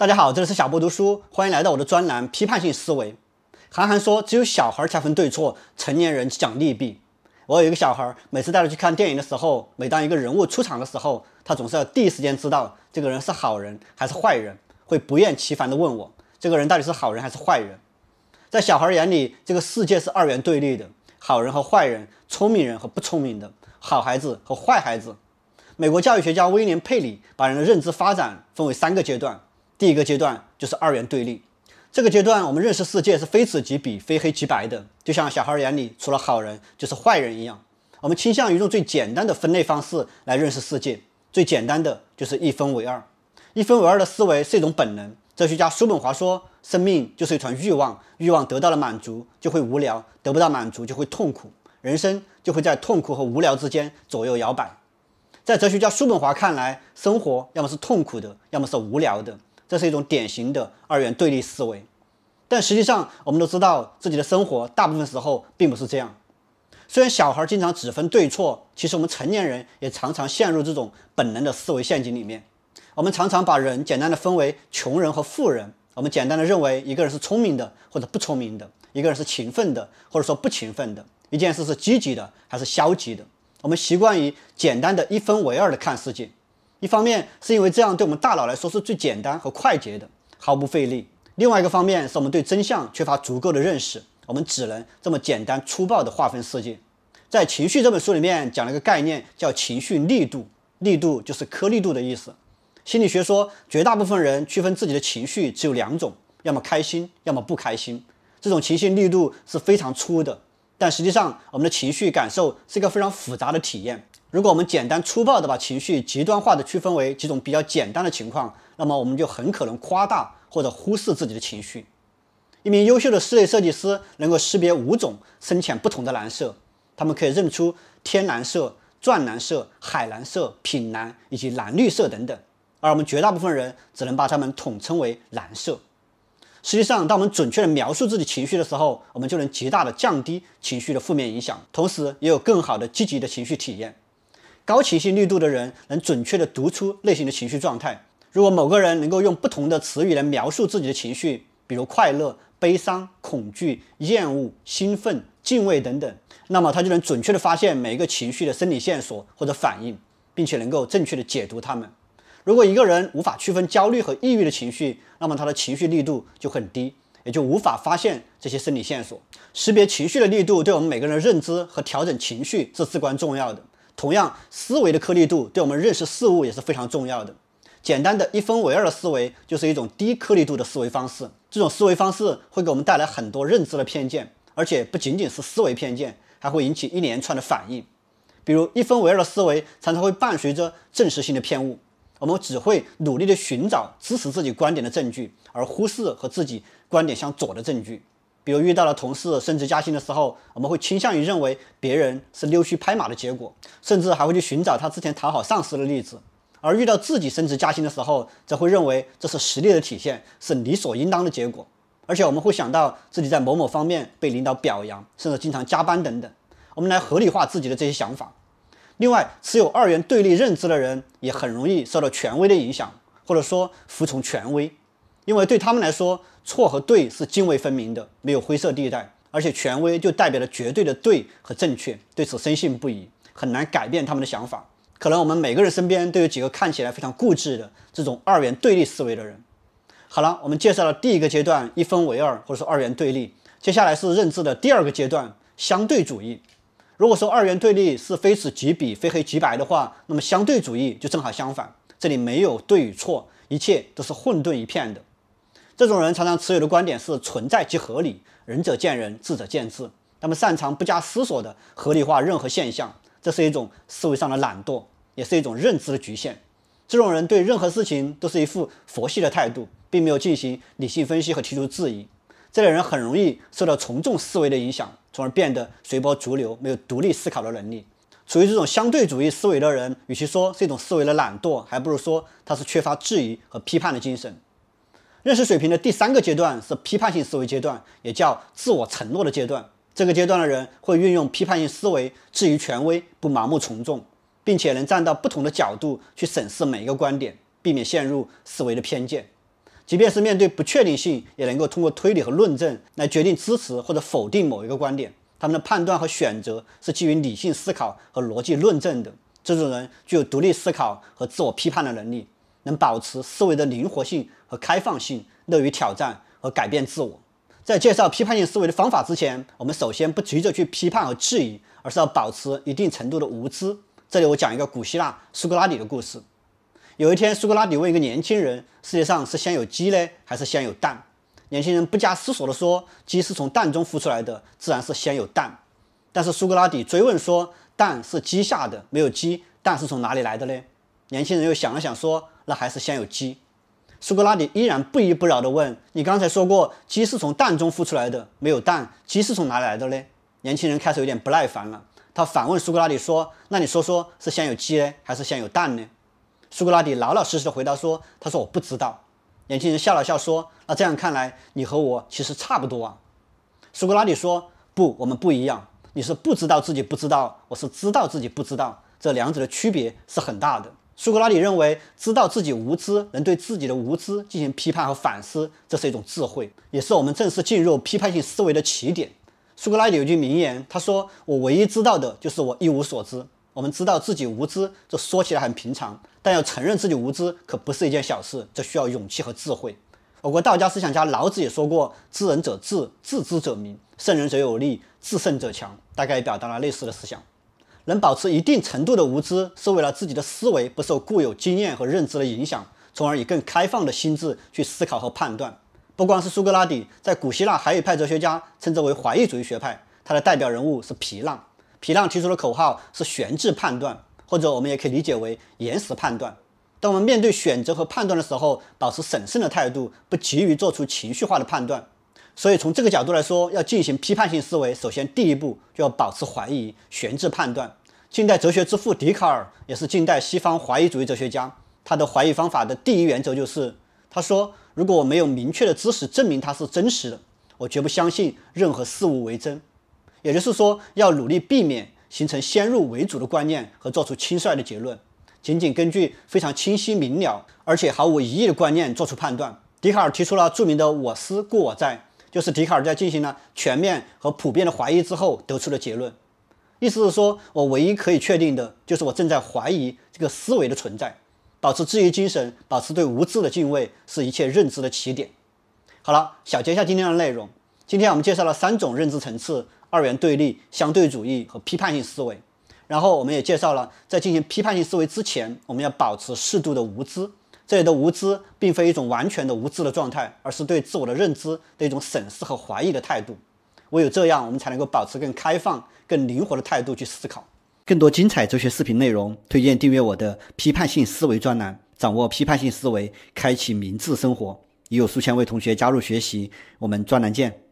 大家好，这里是小波读书，欢迎来到我的专栏《批判性思维》。韩寒说：“只有小孩儿才分对错，成年人讲利弊。”我有一个小孩，每次带他去看电影的时候，每当一个人物出场的时候，他总是要第一时间知道这个人是好人还是坏人，会不厌其烦地问我：“这个人到底是好人还是坏人？”在小孩眼里，这个世界是二元对立的，好人和坏人，聪明人和不聪明的，好孩子和坏孩子。美国教育学家威廉·佩里把人的认知发展分为三个阶段。第一个阶段就是二元对立，这个阶段我们认识世界是非此即彼、非黑即白的，就像小孩眼里除了好人就是坏人一样。我们倾向于用最简单的分类方式来认识世界，最简单的就是一分为二。一分为二的思维是一种本能。哲学家叔本华说，生命就是一团欲望，欲望得到了满足就会无聊，得不到满足就会痛苦，人生就会在痛苦和无聊之间左右摇摆。在哲学家叔本华看来，生活要么是痛苦的，要么是无聊的。这是一种典型的二元对立思维，但实际上我们都知道自己的生活大部分时候并不是这样。虽然小孩经常只分对错，其实我们成年人也常常陷入这种本能的思维陷阱里面。我们常常把人简单的分为穷人和富人，我们简单的认为一个人是聪明的或者不聪明的，一个人是勤奋的或者说不勤奋的，一件事是积极的还是消极的，我们习惯于简单的一分为二的看世界。一方面是因为这样对我们大脑来说是最简单和快捷的，毫不费力；另外一个方面是我们对真相缺乏足够的认识，我们只能这么简单粗暴地划分世界。在《情绪》这本书里面讲了一个概念叫情绪力度，力度就是颗粒度的意思。心理学说，绝大部分人区分自己的情绪只有两种，要么开心，要么不开心。这种情绪力度是非常粗的，但实际上我们的情绪感受是一个非常复杂的体验。如果我们简单粗暴地把情绪极端化的区分为几种比较简单的情况，那么我们就很可能夸大或者忽视自己的情绪。一名优秀的室内设计师能够识别五种深浅不同的蓝色，他们可以认出天蓝色、钻蓝色、海蓝色、品蓝以及蓝绿色等等，而我们绝大部分人只能把它们统称为蓝色。实际上，当我们准确地描述自己情绪的时候，我们就能极大地降低情绪的负面影响，同时也有更好的积极的情绪体验。高情绪力度的人能准确地读出类型的情绪状态。如果某个人能够用不同的词语来描述自己的情绪，比如快乐、悲伤、恐惧、厌恶、兴奋、敬畏等等，那么他就能准确地发现每一个情绪的生理线索或者反应，并且能够正确地解读它们。如果一个人无法区分焦虑和抑郁的情绪，那么他的情绪力度就很低，也就无法发现这些生理线索。识别情绪的力度对我们每个人的认知和调整情绪是至关重要的。同样，思维的颗粒度对我们认识事物也是非常重要的。简单的一分为二的思维就是一种低颗粒度的思维方式，这种思维方式会给我们带来很多认知的偏见，而且不仅仅是思维偏见，还会引起一连串的反应。比如一分为二的思维常常会伴随着证实性的偏误，我们只会努力的寻找支持自己观点的证据，而忽视和自己观点相左的证据。比如遇到了同事升职加薪的时候，我们会倾向于认为别人是溜须拍马的结果，甚至还会去寻找他之前讨好上司的例子；而遇到自己升职加薪的时候，则会认为这是实力的体现，是理所应当的结果。而且我们会想到自己在某某方面被领导表扬，甚至经常加班等等，我们来合理化自己的这些想法。另外，持有二元对立认知的人也很容易受到权威的影响，或者说服从权威，因为对他们来说。错和对是泾渭分明的，没有灰色地带，而且权威就代表了绝对的对和正确，对此深信不疑，很难改变他们的想法。可能我们每个人身边都有几个看起来非常固执的这种二元对立思维的人。好了，我们介绍了第一个阶段一分为二，或者说二元对立。接下来是认知的第二个阶段相对主义。如果说二元对立是非此即彼、非黑即白的话，那么相对主义就正好相反，这里没有对与错，一切都是混沌一片的。这种人常常持有的观点是存在即合理，仁者见仁，智者见智。他们擅长不加思索地合理化任何现象，这是一种思维上的懒惰，也是一种认知的局限。这种人对任何事情都是一副佛系的态度，并没有进行理性分析和提出质疑。这类人很容易受到从众思维的影响，从而变得随波逐流，没有独立思考的能力。处于这种相对主义思维的人，与其说是一种思维的懒惰，还不如说他是缺乏质疑和批判的精神。认识水平的第三个阶段是批判性思维阶段，也叫自我承诺的阶段。这个阶段的人会运用批判性思维质疑权威，不盲目从众，并且能站到不同的角度去审视每一个观点，避免陷入思维的偏见。即便是面对不确定性，也能够通过推理和论证来决定支持或者否定某一个观点。他们的判断和选择是基于理性思考和逻辑论证的。这种人具有独立思考和自我批判的能力。能保持思维的灵活性和开放性，乐于挑战和改变自我。在介绍批判性思维的方法之前，我们首先不急着去批判和质疑，而是要保持一定程度的无知。这里我讲一个古希腊苏格拉底的故事。有一天，苏格拉底问一个年轻人：“世界上是先有鸡呢，还是先有蛋？”年轻人不假思索地说：“鸡是从蛋中孵出来的，自然是先有蛋。”但是苏格拉底追问说：“蛋是鸡下的，没有鸡，蛋是从哪里来的呢？”年轻人又想了想，说：“那还是先有鸡。”苏格拉底依然不依不饶地问：“你刚才说过，鸡是从蛋中孵出来的，没有蛋，鸡是从哪里来的呢？”年轻人开始有点不耐烦了，他反问苏格拉底说：“那你说说是先有鸡呢，还是先有蛋呢？”苏格拉底老老实实地回答说：“他说我不知道。”年轻人笑了笑说：“那这样看来，你和我其实差不多啊。”苏格拉底说：“不，我们不一样。你是不知道自己不知道，我是知道自己不知道。这两者的区别是很大的。”苏格拉底认为，知道自己无知，能对自己的无知进行批判和反思，这是一种智慧，也是我们正式进入批判性思维的起点。苏格拉底有句名言，他说：“我唯一知道的就是我一无所知。”我们知道自己无知，这说起来很平常，但要承认自己无知可不是一件小事，这需要勇气和智慧。我国道家思想家老子也说过：“知人者智，自知者明；胜人者有力，自胜者强。”大概也表达了类似的思想。能保持一定程度的无知，是为了自己的思维不受固有经验和认知的影响，从而以更开放的心智去思考和判断。不光是苏格拉底，在古希腊还有一派哲学家称之为怀疑主义学派，他的代表人物是皮浪。皮浪提出的口号是悬置判断，或者我们也可以理解为延时判断。当我们面对选择和判断的时候，保持审慎的态度，不急于做出情绪化的判断。所以从这个角度来说，要进行批判性思维，首先第一步就要保持怀疑、悬置判断。近代哲学之父笛卡尔也是近代西方怀疑主义哲学家，他的怀疑方法的第一原则就是：他说，如果我没有明确的知识证明它是真实的，我绝不相信任何事物为真。也就是说，要努力避免形成先入为主的观念和做出轻率的结论，仅仅根据非常清晰明了而且毫无疑义的观念做出判断。笛卡尔提出了著名的“我思故我在”。就是笛卡尔在进行了全面和普遍的怀疑之后得出的结论，意思是说，我唯一可以确定的就是我正在怀疑这个思维的存在。保持质疑精神，保持对无知的敬畏，是一切认知的起点。好了，小结一下今天的内容。今天我们介绍了三种认知层次：二元对立、相对主义和批判性思维。然后我们也介绍了，在进行批判性思维之前，我们要保持适度的无知。这里的无知并非一种完全的无知的状态，而是对自我的认知的一种审视和怀疑的态度。唯有这样，我们才能够保持更开放、更灵活的态度去思考。更多精彩哲学视频内容，推荐订阅我的批判性思维专栏，掌握批判性思维，开启明智生活。已有数千位同学加入学习，我们专栏见。